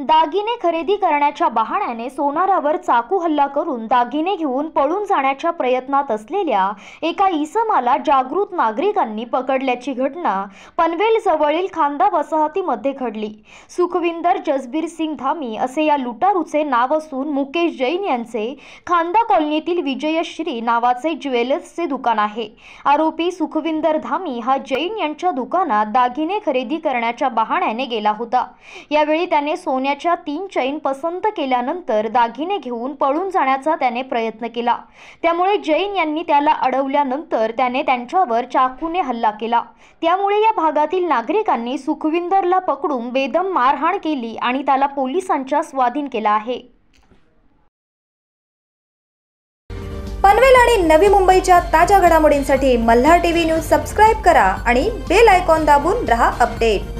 दागिने खरेदी करण्याच्या बहाण्याने सोनारावर चाकू हल्ला करून दागिने घेऊन पळून जाण्याच्या प्रयत्नात असलेल्या एका इसमाला जागृत नागरिकांनी पकडल्याची घटना पनवेल जवळील खांदा वसाहतीमध्ये घडली सुखविंदर जसबीर सिंग धामी असे या लुटारूचे नाव असून मुकेश जैन यांचे खांदा कॉलनीतील विजयश्री नावाचे ज्वेलर्सचे दुकान आहे आरोपी सुखविंदर धामी हा जैन यांच्या दुकानात दागिने खरेदी करण्याच्या बहाण्याने गेला होता यावेळी त्याने सोन सोन्याच्या तीन चैन पसंत केल्यानंतर दागिने घेऊन पळून जाण्याचा त्याने प्रयत्न केला त्यामुळे जैन यांनी त्याला अडवल्यानंतर त्याने त्यांच्यावर चाकूने हल्ला केला त्यामुळे या भागातील नागरिकांनी सुखविंदरला पकडून बेदम मारहाण केली आणि त्याला पोलिसांच्या स्वाधीन केला आहे पनवेल आणि नवी मुंबईच्या ताज्या घडामोडींसाठी मल्हार टीव्ही न्यूज सबस्क्राईब करा आणि बेल आयकॉन दाबून रहा अपडेट